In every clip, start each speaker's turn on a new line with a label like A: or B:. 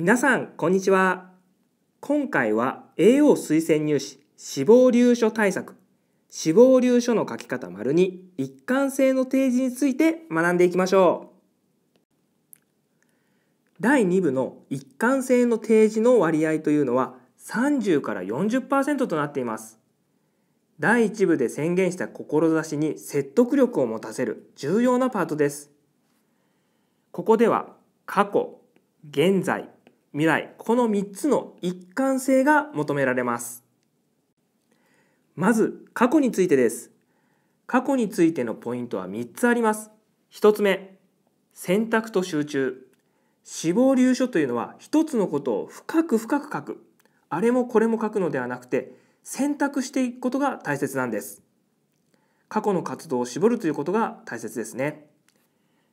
A: 皆さんこんにちは今回は栄養推薦入試死亡流書対策死亡流書の書き方丸に一貫性の提示について学んでいきましょう第2部の一貫性の提示の割合というのは30から40%となっています第1部で宣言した志に説得力を持たせる重要なパートですここでは過去現在未来この3つの一貫性が求められますまず過去についてです過去についてのポイントは3つあります1つ目選択と集中死亡流書というのは一つのことを深く深く書くあれもこれも書くのではなくて選択していくことが大切なんです過去の活動を絞るということが大切ですね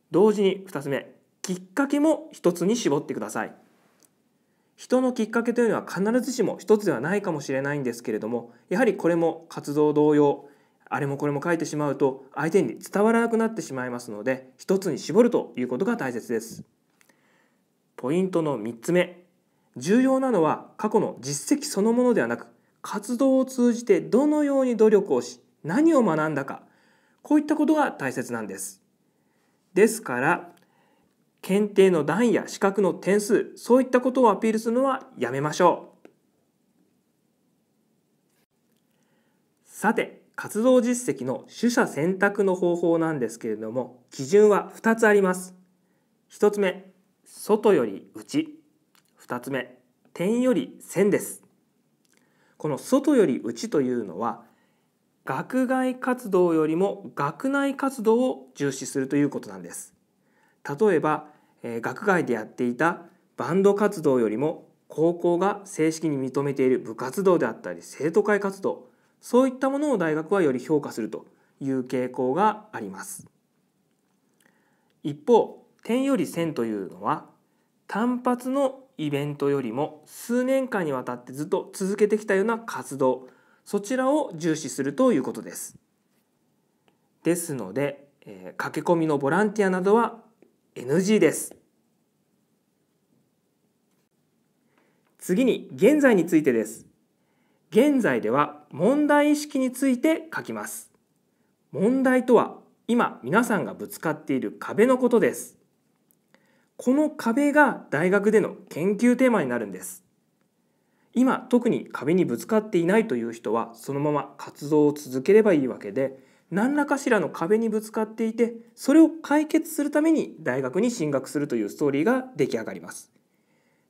A: 同時に2つ目きっかけも1つに絞ってください人のきっかけというのは必ずしも一つではないかもしれないんですけれどもやはりこれも活動同様あれもこれも書いてしまうと相手に伝わらなくなってしまいますので一つに絞るということが大切です。ポイントの3つ目重要なのは過去の実績そのものではなく活動を通じてどのように努力をし何を学んだかこういったことが大切なんです。ですから検定の段や資格の点数そういったことをアピールするのはやめましょうさて活動実績の取捨選択の方法なんですけれども基準は2つあります1つ目外より内2つ目点より線ですこの外より内というのは学外活動よりも学内活動を重視するということなんです例えばえ学外でやっていたバンド活動よりも高校が正式に認めている部活動であったり生徒会活動そういったものを大学はより評価するという傾向があります一方点より線というのは単発のイベントよりも数年間にわたってずっと続けてきたような活動そちらを重視するということですですので、えー、駆け込みのボランティアなどは NG です次に現在についてです現在では問題意識について書きます問題とは今皆さんがぶつかっている壁のことですこの壁が大学での研究テーマになるんです今特に壁にぶつかっていないという人はそのまま活動を続ければいいわけで何らかしらの壁にぶつかっていてそれを解決するために大学に進学するというストーリーが出来上がります。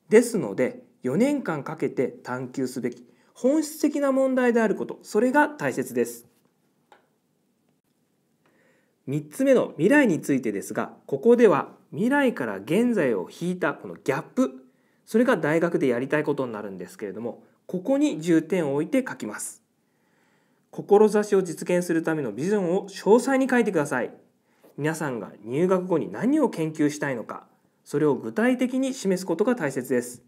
A: ですので4年間かけて探求すべき本質的な問題であることそれが大切です。3つ目の未来についてですがここでは未来から現在を引いたこのギャップそれが大学でやりたいことになるんですけれどもここに重点を置いて書きます。志を実現するためのビジョンを詳細に書いてください皆さんが入学後に何を研究したいのかそれを具体的に示すことが大切です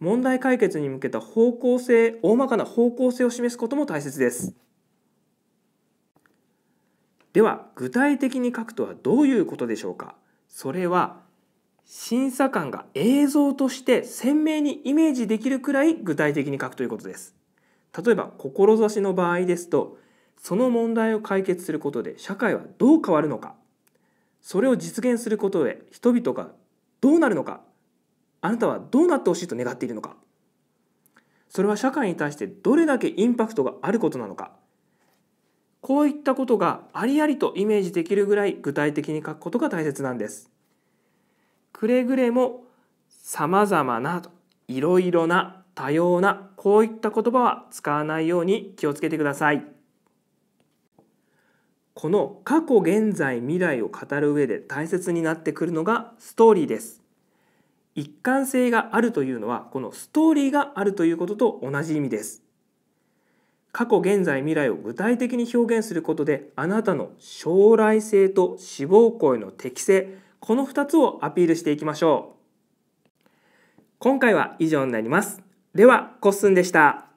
A: 問題解決に向けた方向性大まかな方向性を示すことも大切ですでは具体的に書くとはどういうことでしょうかそれは審査官が映像として鮮明にイメージできるくらい具体的に書くということです例えば志の場合ですとその問題を解決することで社会はどう変わるのかそれを実現することで人々がどうなるのかあなたはどうなってほしいと願っているのかそれは社会に対してどれだけインパクトがあることなのかこういったことがありありとイメージできるぐらい具体的に書くことが大切なんです。くれぐれもさまざまないろいろな多様なこういった言葉は使わないように気をつけてくださいこの過去現在未来を語る上で大切になってくるのがストーリーです一貫性があるというのはこのストーリーがあるということと同じ意味です過去現在未来を具体的に表現することであなたの将来性と志望校への適性この2つをアピールしていきましょう今回は以上になりますではコッスンでした